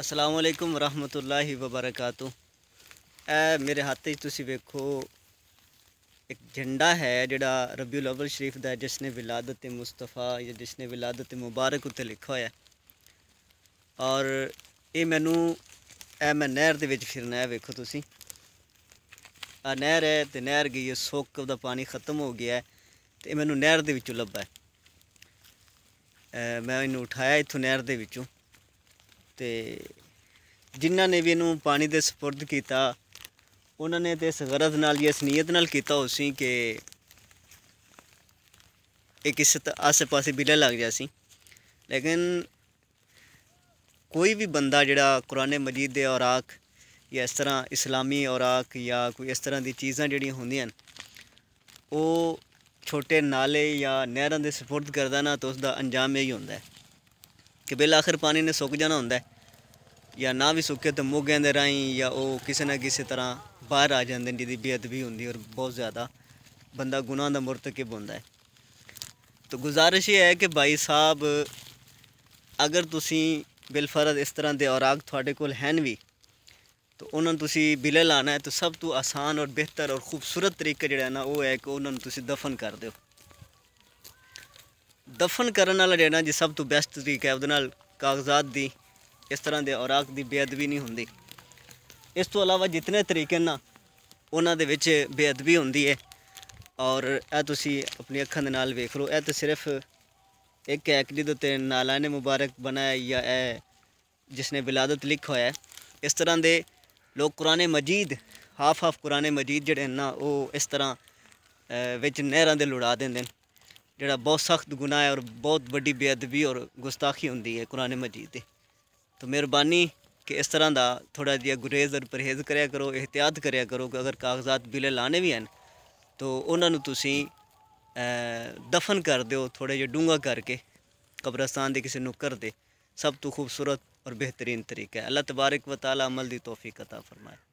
ਅਸਲਾਮ ਅਲੈਕੁਮ ਰਹਿਮਤੁਲਾਹਿ ਵਬਰਕਾਤੂ ਇਹ ਮੇਰੇ ਹੱਥ 'ਚ ਤੁਸੀਂ ਵੇਖੋ ਇੱਕ ਝੰਡਾ ਹੈ ਜਿਹੜਾ ਰਬੀਉਲ ਅਵਲ ਸ਼ਰੀਫ ਦਾ ਜਿਸ ਨੇ ਵਿਲਾਦਤ ਮੁਸਤਫਾ ਜਾਂ ਜਿਸ ਨੇ ਵਿਲਾਦਤ ਮੁਬਾਰਕ ਉੱਤੇ ਲਿਖਿਆ ਹੋਇਆ ਔਰ ਇਹ ਮੈਨੂੰ ਇਹ ਮੈਂ ਨਹਿਰ ਦੇ ਵਿੱਚ ਫਿਰਨਾ ਹੈ ਵੇਖੋ ਤੁਸੀਂ ਆ ਨਹਿਰ ਹੈ ਤੇ ਨਹਿਰ ਗਈ ਹੈ ਸੋਕ ਦਾ ਪਾਣੀ ਖਤਮ ਹੋ ਗਿਆ ਤੇ ਮੈਨੂੰ ਨਹਿਰ ਦੇ ਵਿੱਚੋਂ ਲੱਭਾ ਮੈਂ ਇਹਨੂੰ ਉਠਾਇਆ ਇਥੋਂ ਨਹਿਰ ਦੇ ਵਿੱਚੋਂ ਤੇ ਜਿਨ੍ਹਾਂ भी ਵੀ ਇਹਨੂੰ ਪਾਣੀ ਦੇ سپرد ਕੀਤਾ ਉਹਨਾਂ ਨੇ ਤੇ ਇਸ ਗਰਦ ਨਾਲ ਜਾਂ ਇਸ ਨੀਅਤ ਨਾਲ ਕੀਤਾ ਹੋਸੀ ਕਿ ਇਹ ਕਿਸੇ ਆਸੇ-ਪਾਸੇ ਬਿਲਾ ਲੱਗ कोई भी बंदा जोड़ा कुरान मजीद के औराक या इस तरह इस्लामी औराक या कोई इस तरह की चीज़ा जड़िया होंगे वो छोटे नाले या नहर के सपुर्द करता ना तो उसका अंजाम यही होंगे कि बिल आखिर पानी ने सुक जाना होंगे या ना भी ਸੁੱਕੇ तो मोगे ਦੇ ਰਾਹੀਂ ਜਾਂ किसी ਕਿਸੇ ਨਾ ਕਿਸੇ ਤਰ੍ਹਾਂ ਬਾਹਰ ਆ ਜਾਂਦੇ ਨੇ ਜਿਹਦੀ ਬੇਅਦਬੀ ਹੁੰਦੀ ਔਰ ਬਹੁਤ ਜ਼ਿਆਦਾ ਬੰਦਾ ਗੁਨਾਹ ਦਾ ਮਰਤਕਬ तो गुजारिश ये है कि भाई साहब अगर ती बिलफरज इस तरह के औराग थोड़े को भी तो उन्होंने तुम बिले लाना है तो सब तो आसान और बेहतर और खूबसूरत तरीका जोड़ा ना वो है कि उन्होंने तुम दफन कर दो दफन करने वाला जो जी सब तो बेस्ट तरीका है वो कागजात की ਇਸ ਤਰ੍ਹਾਂ ਦੇ ਔਰਤ ਦੀ ਬੇਅਦਬੀ ਨਹੀਂ ਹੁੰਦੀ ਇਸ ਤੋਂ ਇਲਾਵਾ ਜਿੰਨੇ ਤਰੀਕੇ ਨਾਲ ਉਹਨਾਂ ਦੇ ਵਿੱਚ ਬੇਅਦਬੀ ਹੁੰਦੀ ਹੈ ਔਰ ਇਹ ਤੁਸੀਂ ਆਪਣੀ ਅੱਖਾਂ ਦੇ ਨਾਲ ਵੇਖ ਲਓ ਇਹ ਤਾਂ ਸਿਰਫ ਇੱਕ ਹੈ ਕਿ ਜਿਹਦੇ ਉੱਤੇ ਨਾਲਾ ਨੇ ਮੁਬਾਰਕ ਬਣਾਇਆ ਜਾਂ ਇਹ ਜਿਸ ਨੇ ਵਿਲਾਦਤ ਲਿਖਿਆ ਹੋਇਆ ਇਸ ਤਰ੍ਹਾਂ ਦੇ ਲੋਕ ਕੁਰਾਨੇ ਮਜੀਦ ਹਾਫ ਹਾਫ ਕੁਰਾਨੇ ਮਜੀਦ ਜਿਹੜੇ ਨਾ ਉਹ ਇਸ ਤਰ੍ਹਾਂ ਵਿੱਚ ਨਹਿਰਾਂ ਦੇ ਲੁੜਾ ਦਿੰਦੇ ਨੇ ਜਿਹੜਾ ਬਹੁਤ ਸਖਤ ਗੁਨਾਹ ਹੈ ਔਰ ਬਹੁਤ ਵੱਡੀ ਬੇਅਦਬੀ ਔਰ ਗੁਸਤਾਖੀ ਹੁੰਦੀ ਹੈ ਕੁਰਾਨੇ ਮਜੀਦ ਦੀ तो मेहरबानी कि इस तरह का थोड़ा जि गुरेज और परहेज़ कराया करो एहतियात कराया करो कि अगर कागजात बिले लाने भी हैं तो उन्होंने तुम दफन कर दौ थोड़े जो डूंगा करके कब्रस्तान के किसी नुक्कर दे सब तो खूबसूरत और बेहतरीन तरीका है अल्लाह तबारक व ताली अमल की तोहफी कता फरमाए